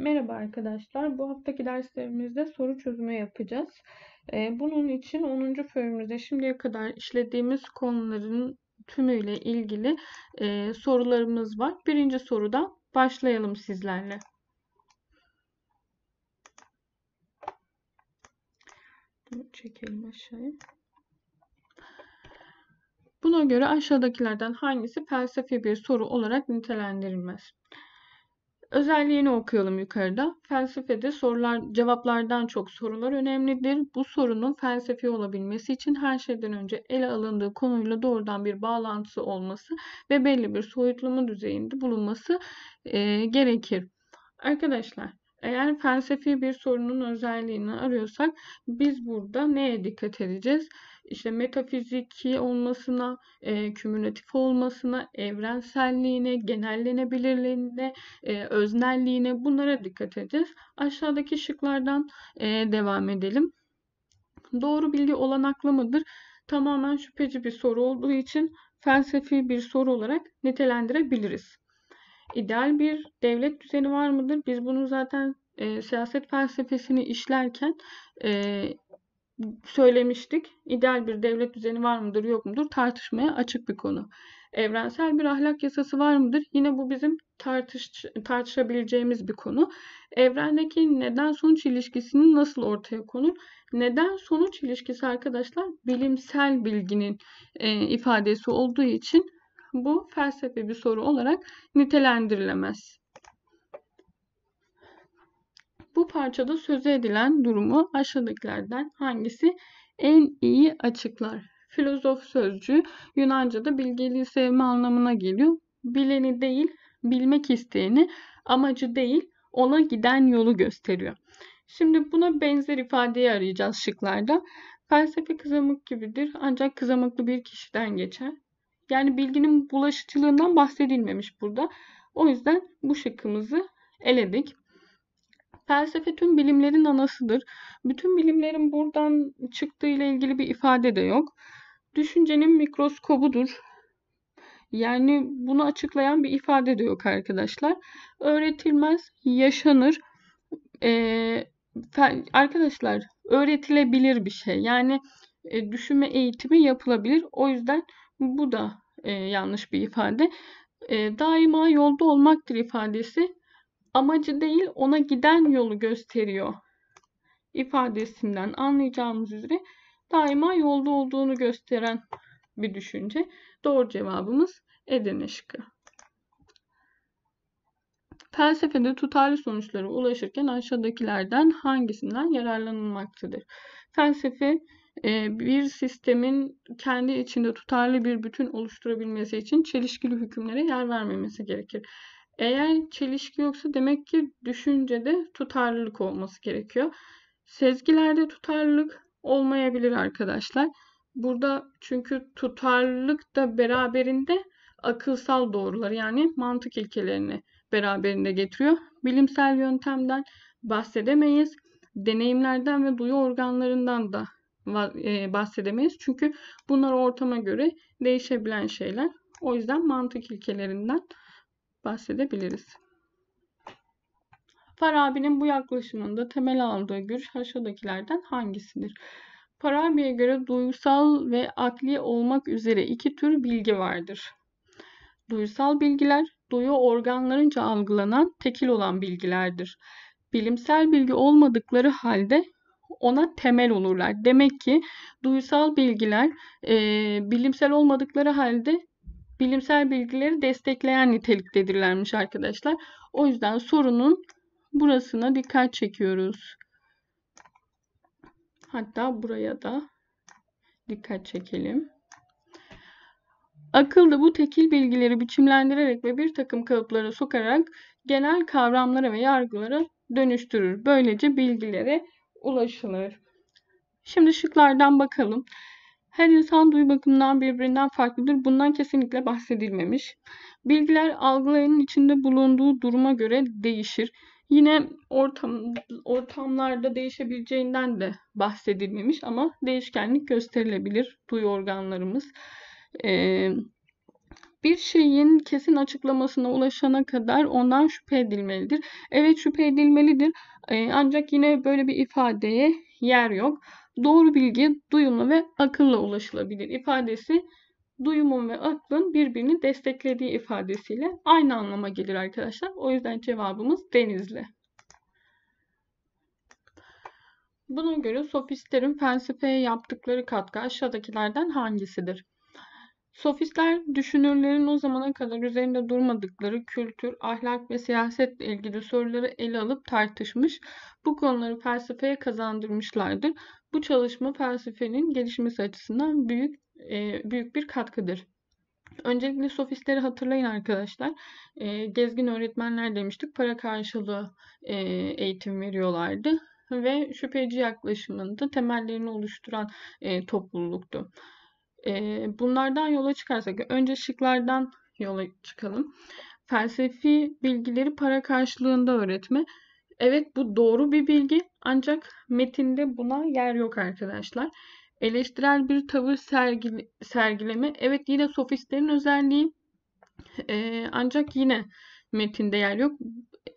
Merhaba arkadaşlar. Bu haftaki derslerimizde soru çözme yapacağız. Ee, bunun için 10. bölümümüzde şimdiye kadar işlediğimiz konuların tümüyle ilgili e, sorularımız var. Birinci soruda başlayalım sizlerle. Çekelim aşağıya. Buna göre aşağıdakilerden hangisi felsefi bir soru olarak nitelendirilmez? Özelliğini okuyalım yukarıda. Felsefede sorular, cevaplardan çok sorular önemlidir. Bu sorunun felsefi olabilmesi için her şeyden önce ele alındığı konuyla doğrudan bir bağlantısı olması ve belli bir soyutlama düzeyinde bulunması e, gerekir. Arkadaşlar eğer felsefi bir sorunun özelliğini arıyorsak biz burada neye dikkat edeceğiz? işte metafiziki olmasına, e, kümülatif olmasına, evrenselliğine, genellenebilirliğine, e, öznelliğine bunlara dikkat edeceğiz. Aşağıdaki şıklardan e, devam edelim. Doğru bilgi olanaklı mıdır? Tamamen şüpheci bir soru olduğu için felsefi bir soru olarak nitelendirebiliriz. İdeal bir devlet düzeni var mıdır? Biz bunu zaten e, siyaset felsefesini işlerken e, söylemiştik. İdeal bir devlet düzeni var mıdır yok mudur tartışmaya açık bir konu. Evrensel bir ahlak yasası var mıdır? Yine bu bizim tartış, tartışabileceğimiz bir konu. Evrendeki neden sonuç ilişkisini nasıl ortaya konur? Neden sonuç ilişkisi arkadaşlar bilimsel bilginin e, ifadesi olduğu için bu felsefe bir soru olarak nitelendirilemez. Bu parçada söze edilen durumu aşağıdakilerden hangisi en iyi açıklar? Filozof sözcü Yunanca'da bilgeliği sevme anlamına geliyor. Bileni değil, bilmek isteyeni, amacı değil, ona giden yolu gösteriyor. Şimdi buna benzer ifadeyi arayacağız şıklarda. Felsefe kızamık gibidir ancak kızamıklı bir kişiden geçer. Yani bilginin bulaşıcılığından bahsedilmemiş burada. O yüzden bu şıkkımızı eledik. Felsefe tüm bilimlerin anasıdır. Bütün bilimlerin buradan çıktığı ile ilgili bir ifade de yok. Düşüncenin mikroskobudur. Yani bunu açıklayan bir ifade de yok arkadaşlar. Öğretilmez, yaşanır. Ee, arkadaşlar öğretilebilir bir şey. Yani e, düşünme eğitimi yapılabilir. O yüzden bu da e, yanlış bir ifade. E, daima yolda olmaktır ifadesi amacı değil ona giden yolu gösteriyor ifadesinden anlayacağımız üzere daima yolda olduğunu gösteren bir düşünce. Doğru cevabımız Edirne şıkkı. Felsefede tutarlı sonuçlara ulaşırken aşağıdakilerden hangisinden yararlanılmaktadır? Felsefe e, bir sistemin kendi içinde tutarlı bir bütün oluşturabilmesi için çelişkili hükümlere yer vermemesi gerekir. Eğer çelişki yoksa demek ki düşüncede tutarlılık olması gerekiyor. Sezgilerde tutarlılık olmayabilir arkadaşlar. Burada çünkü tutarlılık da beraberinde akılsal doğruları yani mantık ilkelerini beraberinde getiriyor. Bilimsel yöntemden bahsedemeyiz. Deneyimlerden ve duyu organlarından da e, bahsedemeyiz. Çünkü bunlar ortama göre değişebilen şeyler. O yüzden mantık ilkelerinden bahsedemeyiz bahsedebiliriz. Farabi'nin bu yaklaşımında temel aldığı görüş aşağıdakilerden hangisidir? Farabi'ye göre duygusal ve akli olmak üzere iki tür bilgi vardır. Duysal bilgiler, duyu organlarınca algılanan tekil olan bilgilerdir. Bilimsel bilgi olmadıkları halde ona temel olurlar. Demek ki duysal bilgiler e, bilimsel olmadıkları halde bilimsel bilgileri destekleyen niteliktedirlermiş arkadaşlar. O yüzden sorunun burasına dikkat çekiyoruz. Hatta buraya da dikkat çekelim. Akıl da bu tekil bilgileri biçimlendirerek ve bir takım kalıplara sokarak genel kavramlara ve yargılara dönüştürür. Böylece bilgilere ulaşılır. Şimdi şıklardan bakalım. Her insan duyu bakımından birbirinden farklıdır. Bundan kesinlikle bahsedilmemiş. Bilgiler algılayanın içinde bulunduğu duruma göre değişir. Yine ortam, ortamlarda değişebileceğinden de bahsedilmemiş ama değişkenlik gösterilebilir duyu organlarımız. Ee, bir şeyin kesin açıklamasına ulaşana kadar ondan şüphe edilmelidir. Evet şüphe edilmelidir ee, ancak yine böyle bir ifadeye yer yok doğru bilgi duyumla ve akılla ulaşılabilir ifadesi duyumun ve aklın birbirini desteklediği ifadesiyle aynı anlama gelir arkadaşlar. O yüzden cevabımız denizli. Buna göre sofistlerin felsefeye yaptıkları katkı aşağıdakilerden hangisidir? Sofistler düşünürlerin o zamana kadar üzerinde durmadıkları kültür, ahlak ve siyasetle ilgili soruları ele alıp tartışmış, bu konuları felsefeye kazandırmışlardır. Bu çalışma felsefenin gelişmesi açısından büyük e, büyük bir katkıdır. Öncelikle sofistleri hatırlayın arkadaşlar. E, gezgin öğretmenler demiştik. Para karşılığı e, eğitim veriyorlardı ve şüpheci yaklaşımında temellerini oluşturan e, topluluktu. E, bunlardan yola çıkarsak önce şıklardan yola çıkalım. Felsefi bilgileri para karşılığında öğretme Evet bu doğru bir bilgi ancak metinde buna yer yok arkadaşlar. Eleştirel bir tavır sergile sergileme evet yine sofistlerin özelliği ee, ancak yine metinde yer yok.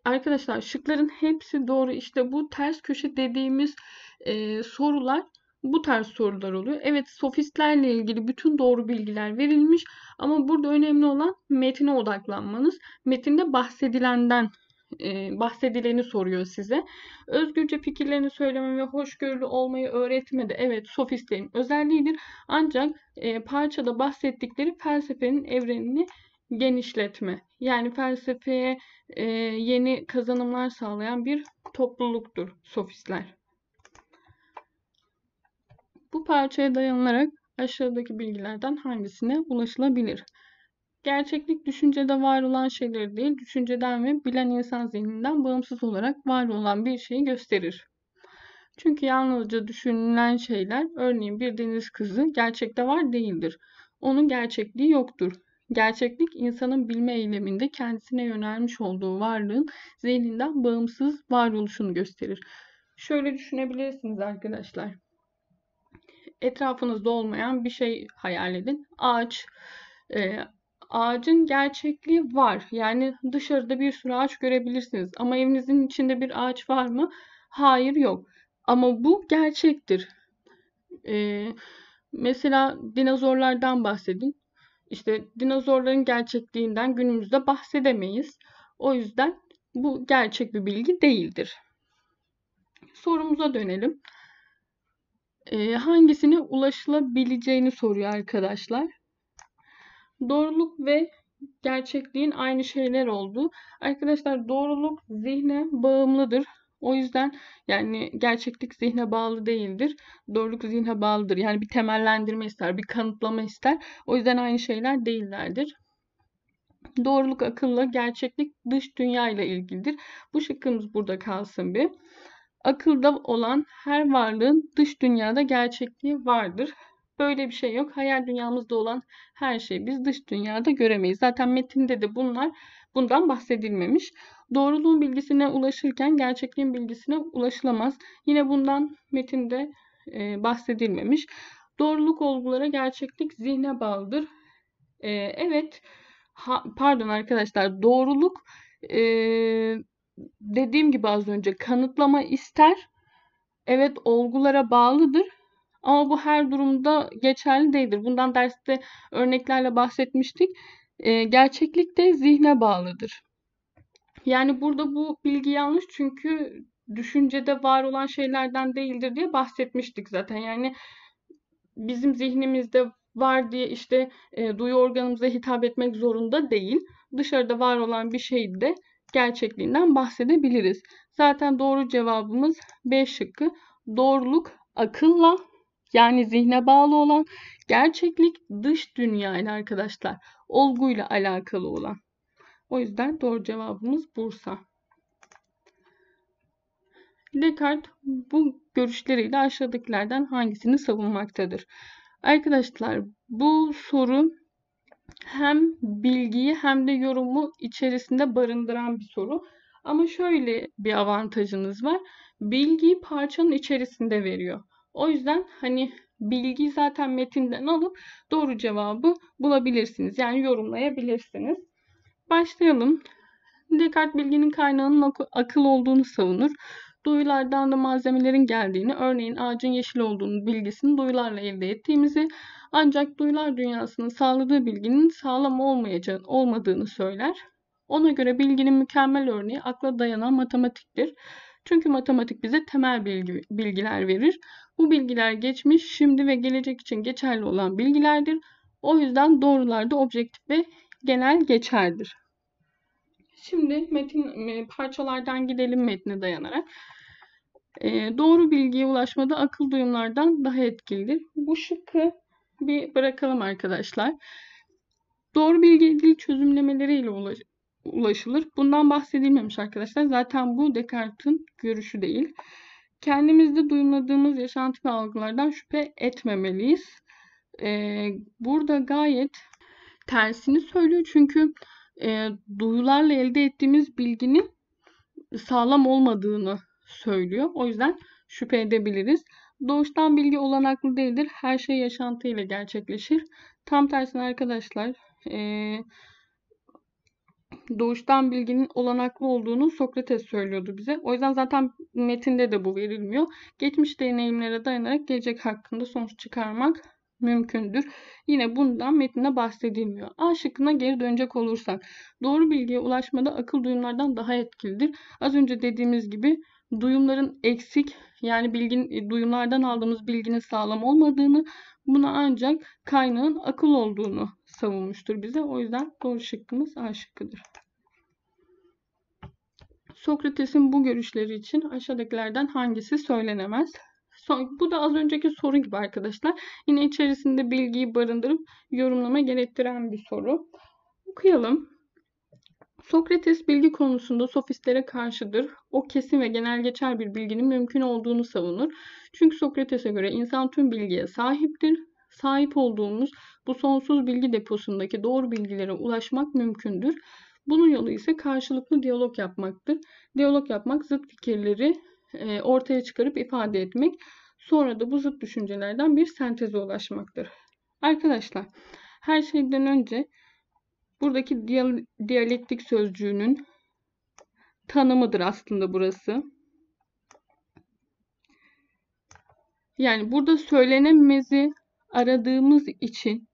Arkadaşlar şıkların hepsi doğru işte bu ters köşe dediğimiz e, sorular bu tarz sorular oluyor. Evet sofistlerle ilgili bütün doğru bilgiler verilmiş ama burada önemli olan metine odaklanmanız. Metinde bahsedilenden e, bahsedileni soruyor size. Özgürce fikirlerini söyleme ve hoşgörülü olmayı öğretme de evet sofistlerin özelliğidir. Ancak e, parçada bahsettikleri felsefenin evrenini genişletme. Yani felsefeye e, yeni kazanımlar sağlayan bir topluluktur sofistler. Bu parçaya dayanarak aşağıdaki bilgilerden hangisine ulaşılabilir? Gerçeklik düşüncede var olan şeyler değil, düşünceden ve bilen insan zihninden bağımsız olarak var olan bir şeyi gösterir. Çünkü yalnızca düşünülen şeyler, örneğin bir deniz kızı gerçekte var değildir. Onun gerçekliği yoktur. Gerçeklik insanın bilme eyleminde kendisine yönelmiş olduğu varlığın zihninden bağımsız varoluşunu gösterir. Şöyle düşünebilirsiniz arkadaşlar. Etrafınızda olmayan bir şey hayal edin. Ağaç, e, ağacın gerçekliği var. Yani dışarıda bir sürü ağaç görebilirsiniz ama evinizin içinde bir ağaç var mı? Hayır yok. Ama bu gerçektir. Ee, mesela dinozorlardan bahsedin. İşte dinozorların gerçekliğinden günümüzde bahsedemeyiz. O yüzden bu gerçek bir bilgi değildir. Sorumuza dönelim. Ee, hangisine ulaşılabileceğini soruyor arkadaşlar. Doğruluk ve gerçekliğin aynı şeyler olduğu. Arkadaşlar doğruluk zihne bağımlıdır. O yüzden yani gerçeklik zihne bağlı değildir. Doğruluk zihne bağlıdır. Yani bir temellendirme ister, bir kanıtlama ister. O yüzden aynı şeyler değillerdir. Doğruluk akılla, gerçeklik dış dünya ile ilgilidir. Bu şıkkımız burada kalsın bir. Akılda olan her varlığın dış dünyada gerçekliği vardır. Böyle bir şey yok. Hayal dünyamızda olan her şeyi biz dış dünyada göremeyiz. Zaten metinde de bunlar bundan bahsedilmemiş. Doğruluğun bilgisine ulaşırken gerçekliğin bilgisine ulaşılamaz. Yine bundan metinde e, bahsedilmemiş. Doğruluk olgulara gerçeklik zihne bağlıdır. E, evet, ha, pardon arkadaşlar, doğruluk e, dediğim gibi az önce kanıtlama ister. Evet, olgulara bağlıdır ama bu her durumda geçerli değildir. Bundan derste örneklerle bahsetmiştik. E, gerçeklik de zihne bağlıdır. Yani burada bu bilgi yanlış çünkü düşüncede var olan şeylerden değildir diye bahsetmiştik zaten. Yani bizim zihnimizde var diye işte e, duyu organımıza hitap etmek zorunda değil. Dışarıda var olan bir şeyi de gerçekliğinden bahsedebiliriz. Zaten doğru cevabımız B şıkkı. Doğruluk akılla, yani zihne bağlı olan, gerçeklik dış dünya ile arkadaşlar, olguyla alakalı olan. O yüzden doğru cevabımız Bursa. Descartes bu görüşleriyle aşağıdakilerden hangisini savunmaktadır? Arkadaşlar bu soru hem bilgiyi hem de yorumu içerisinde barındıran bir soru. Ama şöyle bir avantajınız var. Bilgiyi parçanın içerisinde veriyor. O yüzden hani bilgiyi zaten metinden alıp doğru cevabı bulabilirsiniz. Yani yorumlayabilirsiniz. Başlayalım. Descartes bilginin kaynağının akıl olduğunu savunur. Duyulardan da malzemelerin geldiğini, örneğin ağacın yeşil olduğunu bilgisini duyularla elde ettiğimizi, ancak duyular dünyasının sağladığı bilginin sağlam olmayacağını, olmadığını söyler. Ona göre bilginin mükemmel örneği akla dayanan matematiktir. Çünkü matematik bize temel bilgi, bilgiler verir. Bu bilgiler geçmiş, şimdi ve gelecek için geçerli olan bilgilerdir. O yüzden doğrular da objektif ve genel geçerdir. Şimdi metin e, parçalardan gidelim metne dayanarak. E, doğru bilgiye ulaşmada akıl duyumlardan daha etkilidir. Bu şıkkı bir bırakalım arkadaşlar. Doğru bilgiye dil çözümlemeleriyle ulaş ulaşılır. Bundan bahsedilmemiş arkadaşlar. Zaten bu Descartes'in görüşü değil. Kendimizde duyumladığımız yaşantı ve algılardan şüphe etmemeliyiz. Ee, burada gayet tersini söylüyor çünkü e, duyularla elde ettiğimiz bilginin sağlam olmadığını söylüyor. O yüzden şüphe edebiliriz. Doğuştan bilgi olanaklı değildir. Her şey yaşantıyla gerçekleşir. Tam tersine arkadaşlar e, doğuştan bilginin olanaklı olduğunu Sokrates söylüyordu bize. O yüzden zaten metinde de bu verilmiyor. Geçmiş deneyimlere dayanarak gelecek hakkında sonuç çıkarmak mümkündür. Yine bundan metinde bahsedilmiyor. A şıkkına geri dönecek olursak doğru bilgiye ulaşmada akıl duyumlardan daha etkilidir. Az önce dediğimiz gibi duyumların eksik yani bilgin, e, duyumlardan aldığımız bilginin sağlam olmadığını buna ancak kaynağın akıl olduğunu savunmuştur bize. O yüzden doğru şıkkımız A şıkkıdır. Sokrates'in bu görüşleri için aşağıdakilerden hangisi söylenemez? bu da az önceki soru gibi arkadaşlar. Yine içerisinde bilgiyi barındırıp yorumlama gerektiren bir soru. Okuyalım. Sokrates bilgi konusunda sofistlere karşıdır. O kesin ve genel geçer bir bilginin mümkün olduğunu savunur. Çünkü Sokrates'e göre insan tüm bilgiye sahiptir. Sahip olduğumuz bu sonsuz bilgi deposundaki doğru bilgilere ulaşmak mümkündür. Bunun yolu ise karşılıklı diyalog yapmaktır. Diyalog yapmak zıt fikirleri e, ortaya çıkarıp ifade etmek. Sonra da bu zıt düşüncelerden bir senteze ulaşmaktır. Arkadaşlar her şeyden önce buradaki diyalektik sözcüğünün tanımıdır aslında burası. Yani burada söylenemezi aradığımız için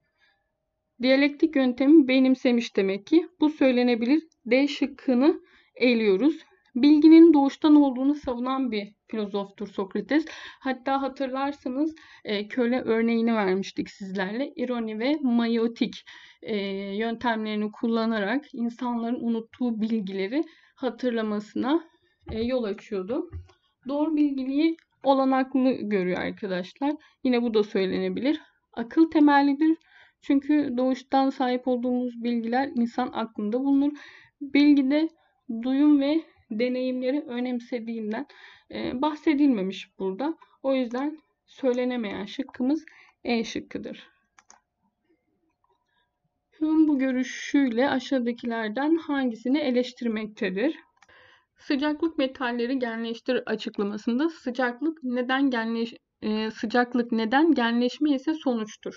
Diyalektik yöntemi benimsemiş demek ki. Bu söylenebilir. D şıkkını eliyoruz. Bilginin doğuştan olduğunu savunan bir filozoftur Sokrates. Hatta hatırlarsanız e, köle örneğini vermiştik sizlerle. İroni ve mayotik e, yöntemlerini kullanarak insanların unuttuğu bilgileri hatırlamasına e, yol açıyordu. Doğru bilgiliği olanaklı görüyor arkadaşlar. Yine bu da söylenebilir. Akıl temellidir çünkü doğuştan sahip olduğumuz bilgiler insan aklında bulunur. Bilgide duyum ve deneyimleri önemsediğinden e, bahsedilmemiş burada. O yüzden söylenemeyen şıkkımız E şıkkıdır. Hume bu görüşüyle aşağıdakilerden hangisini eleştirmektedir? Sıcaklık metalleri genleştir açıklamasında sıcaklık neden genleş sıcaklık neden, genleşme ise sonuçtur.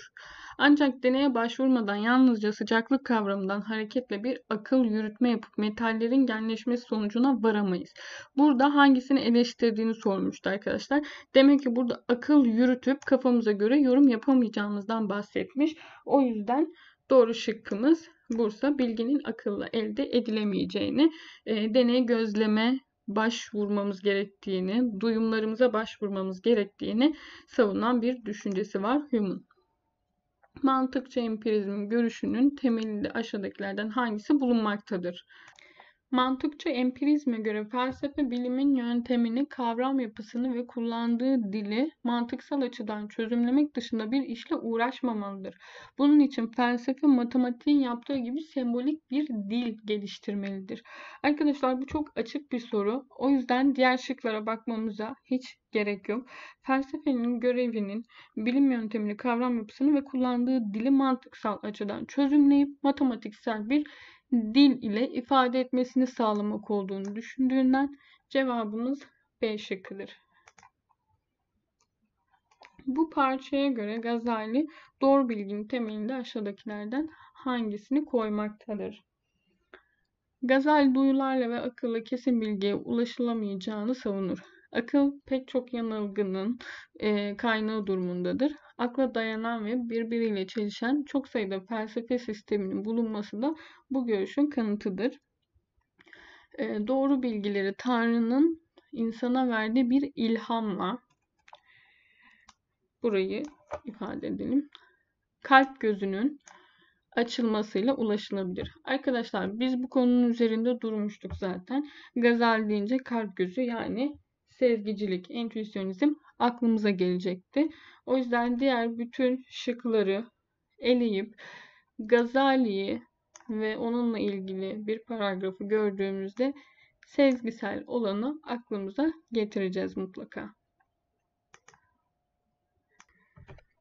Ancak deneye başvurmadan yalnızca sıcaklık kavramından hareketle bir akıl yürütme yapıp metallerin genleşmesi sonucuna varamayız. Burada hangisini eleştirdiğini sormuştu arkadaşlar. Demek ki burada akıl yürütüp kafamıza göre yorum yapamayacağımızdan bahsetmiş. O yüzden doğru şıkkımız Bursa bilginin akılla elde edilemeyeceğini e, deney gözleme başvurmamız gerektiğini, duyumlarımıza başvurmamız gerektiğini savunan bir düşüncesi var Hume'un. Mantıkçı empirizm görüşünün temelinde aşağıdakilerden hangisi bulunmaktadır? Mantıkçı empirizme göre felsefe bilimin yöntemini, kavram yapısını ve kullandığı dili mantıksal açıdan çözümlemek dışında bir işle uğraşmamalıdır. Bunun için felsefe matematiğin yaptığı gibi sembolik bir dil geliştirmelidir. Arkadaşlar bu çok açık bir soru. O yüzden diğer şıklara bakmamıza hiç gerek yok. Felsefenin görevinin bilim yöntemini, kavram yapısını ve kullandığı dili mantıksal açıdan çözümleyip matematiksel bir dil ile ifade etmesini sağlamak olduğunu düşündüğünden cevabımız B şıkkıdır. Bu parçaya göre Gazali doğru bilginin temelinde aşağıdakilerden hangisini koymaktadır? Gazali duyularla ve akılla kesin bilgiye ulaşılamayacağını savunur. Akıl pek çok yanılgının e, kaynağı durumundadır. Akla dayanan ve birbiriyle çelişen çok sayıda felsefe sisteminin bulunması da bu görüşün kanıtıdır. E, doğru bilgileri Tanrı'nın insana verdiği bir ilhamla burayı ifade edelim. Kalp gözünün açılmasıyla ulaşılabilir. Arkadaşlar biz bu konunun üzerinde durmuştuk zaten. Gazel deyince kalp gözü yani sezgicilik, entüisyonizm aklımıza gelecekti. O yüzden diğer bütün şıkları eleyip Gazali'yi ve onunla ilgili bir paragrafı gördüğümüzde sezgisel olanı aklımıza getireceğiz mutlaka.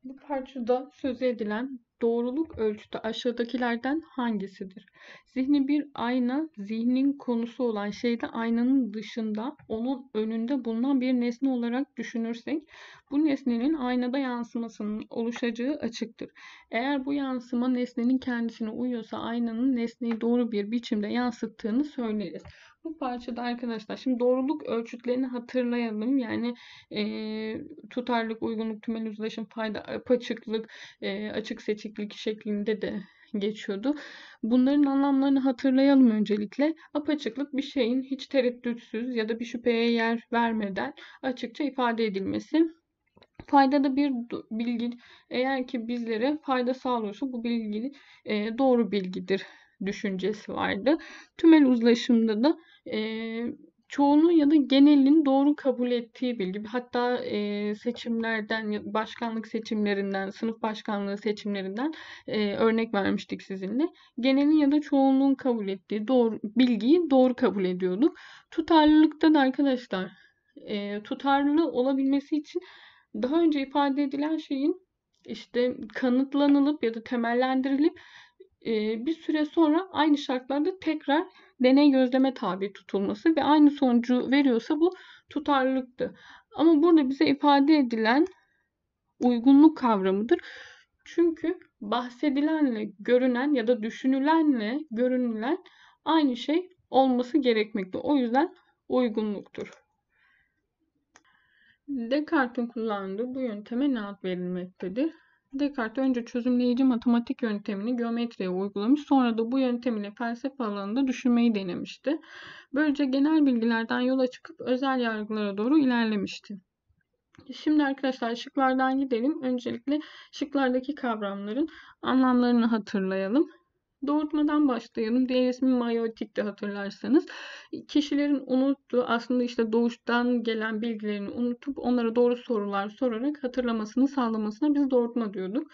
Bu parçada söz edilen doğruluk ölçütü aşağıdakilerden hangisidir? Zihni bir ayna, zihnin konusu olan şeyde aynanın dışında, onun önünde bulunan bir nesne olarak düşünürsek, bu nesnenin aynada yansımasının oluşacağı açıktır. Eğer bu yansıma nesnenin kendisine uyuyorsa aynanın nesneyi doğru bir biçimde yansıttığını söyleriz. Bu parçada arkadaşlar şimdi doğruluk ölçütlerini hatırlayalım. Yani e, tutarlık, uygunluk, tümel uzlaşım, fayda, apaçıklık, e, açık seçiklik şeklinde de geçiyordu. Bunların anlamlarını hatırlayalım öncelikle. Apaçıklık bir şeyin hiç tereddütsüz ya da bir şüpheye yer vermeden açıkça ifade edilmesi. Faydada bir bilgi eğer ki bizlere fayda sağlıyorsa bu bilgi e, doğru bilgidir düşüncesi vardı. Tümel uzlaşımda da e, çoğunun ya da genelin doğru kabul ettiği bilgi. Hatta e, seçimlerden, başkanlık seçimlerinden, sınıf başkanlığı seçimlerinden e, örnek vermiştik sizinle. Genelin ya da çoğunluğun kabul ettiği doğru bilgiyi doğru kabul ediyorduk. Tutarlılıkta da arkadaşlar e, tutarlı olabilmesi için daha önce ifade edilen şeyin işte kanıtlanılıp ya da temellendirilip e, bir süre sonra aynı şartlarda tekrar deney gözleme tabi tutulması ve aynı sonucu veriyorsa bu tutarlılıktı. Ama burada bize ifade edilen uygunluk kavramıdır. Çünkü bahsedilenle görünen ya da düşünülenle görünülen aynı şey olması gerekmekte. O yüzden uygunluktur. Descartes'in kullandığı bu yönteme ne ad verilmektedir? Descartes önce çözümleyici matematik yöntemini geometriye uygulamış, sonra da bu yöntem ile felsefe alanında düşünmeyi denemişti. Böylece genel bilgilerden yola çıkıp özel yargılara doğru ilerlemişti. Şimdi arkadaşlar şıklardan gidelim. Öncelikle şıklardaki kavramların anlamlarını hatırlayalım. Doğurtmadan başlayalım. Diğer ismi de hatırlarsanız. Kişilerin unuttuğu aslında işte doğuştan gelen bilgilerini unutup onlara doğru sorular sorarak hatırlamasını sağlamasına biz doğurtma diyorduk.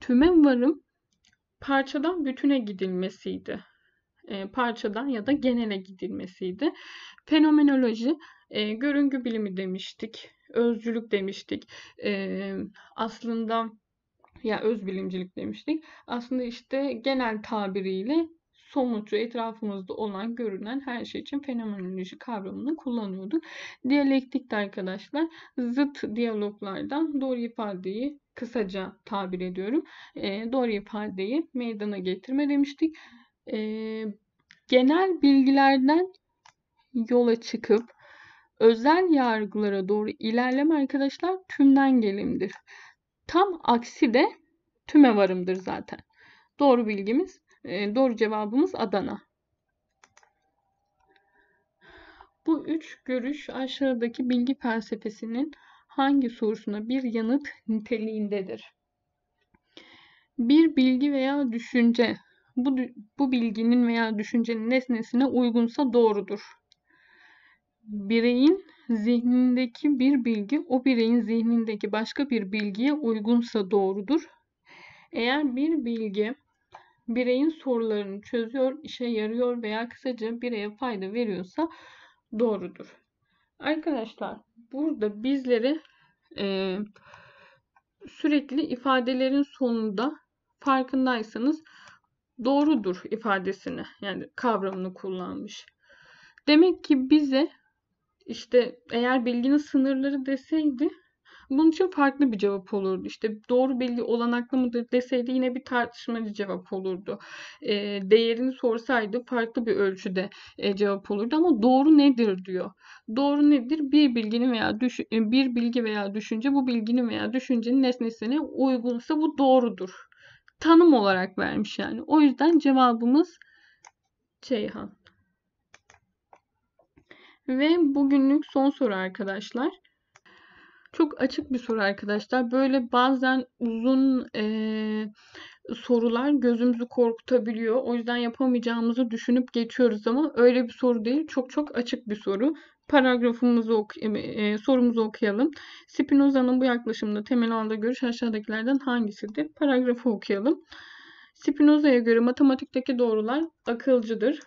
Tüme varım parçadan bütüne gidilmesiydi. E, parçadan ya da genele gidilmesiydi. Fenomenoloji e, görüngü bilimi demiştik. Özcülük demiştik. E, aslında ya öz bilimcilik demiştik. Aslında işte genel tabiriyle somutçu etrafımızda olan görünen her şey için fenomenoloji kavramını kullanıyorduk. de arkadaşlar zıt diyaloglardan doğru ifadeyi kısaca tabir ediyorum. E, doğru ifadeyi meydana getirme demiştik. E, genel bilgilerden yola çıkıp özel yargılara doğru ilerleme arkadaşlar tümden gelimdir. Tam aksi de tüme varımdır zaten. Doğru bilgimiz, e, doğru cevabımız Adana. Bu üç görüş aşağıdaki bilgi felsefesinin hangi sorusuna bir yanıt niteliğindedir? Bir bilgi veya düşünce bu, bu bilginin veya düşüncenin nesnesine uygunsa doğrudur bireyin zihnindeki bir bilgi o bireyin zihnindeki başka bir bilgiye uygunsa doğrudur. Eğer bir bilgi bireyin sorularını çözüyor, işe yarıyor veya kısaca bireye fayda veriyorsa doğrudur. Arkadaşlar burada bizleri e, sürekli ifadelerin sonunda farkındaysanız doğrudur ifadesini yani kavramını kullanmış. Demek ki bize işte eğer bilginin sınırları deseydi bunun için farklı bir cevap olurdu. İşte doğru bilgi olanaklı mıdır deseydi yine bir tartışmacı cevap olurdu. E, değerini sorsaydı farklı bir ölçüde e, cevap olurdu ama doğru nedir diyor. Doğru nedir? Bir bilginin veya düş e, bir bilgi veya düşünce bu bilginin veya düşüncenin nesnesine uygunsa bu doğrudur. Tanım olarak vermiş yani. O yüzden cevabımız Ceyhan. Ve bugünlük son soru arkadaşlar. Çok açık bir soru arkadaşlar. Böyle bazen uzun e, sorular gözümüzü korkutabiliyor. O yüzden yapamayacağımızı düşünüp geçiyoruz ama öyle bir soru değil. Çok çok açık bir soru. Paragrafımızı oku, e, sorumuzu okuyalım. Spinoza'nın bu yaklaşımda temel aldığı görüş aşağıdakilerden hangisidir? Paragrafı okuyalım. Spinoza'ya göre matematikteki doğrular akılcıdır.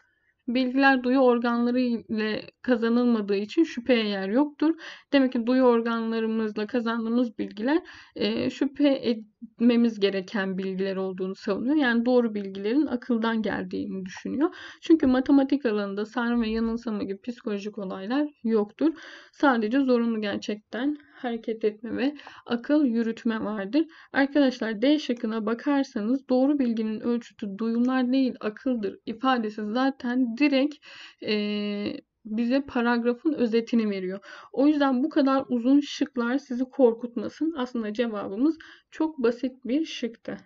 Bilgiler duyu organları ile kazanılmadığı için şüpheye yer yoktur. Demek ki duyu organlarımızla kazandığımız bilgiler e, şüphe etmemiz gereken bilgiler olduğunu savunuyor. Yani doğru bilgilerin akıldan geldiğini düşünüyor. Çünkü matematik alanında sarma ve yanılsama gibi psikolojik olaylar yoktur. Sadece zorunlu gerçekten hareket etme ve akıl yürütme vardır. Arkadaşlar D şıkkına bakarsanız doğru bilginin ölçütü duyumlar değil akıldır ifadesi zaten direkt ee, bize paragrafın özetini veriyor. O yüzden bu kadar uzun şıklar sizi korkutmasın. Aslında cevabımız çok basit bir şıktı.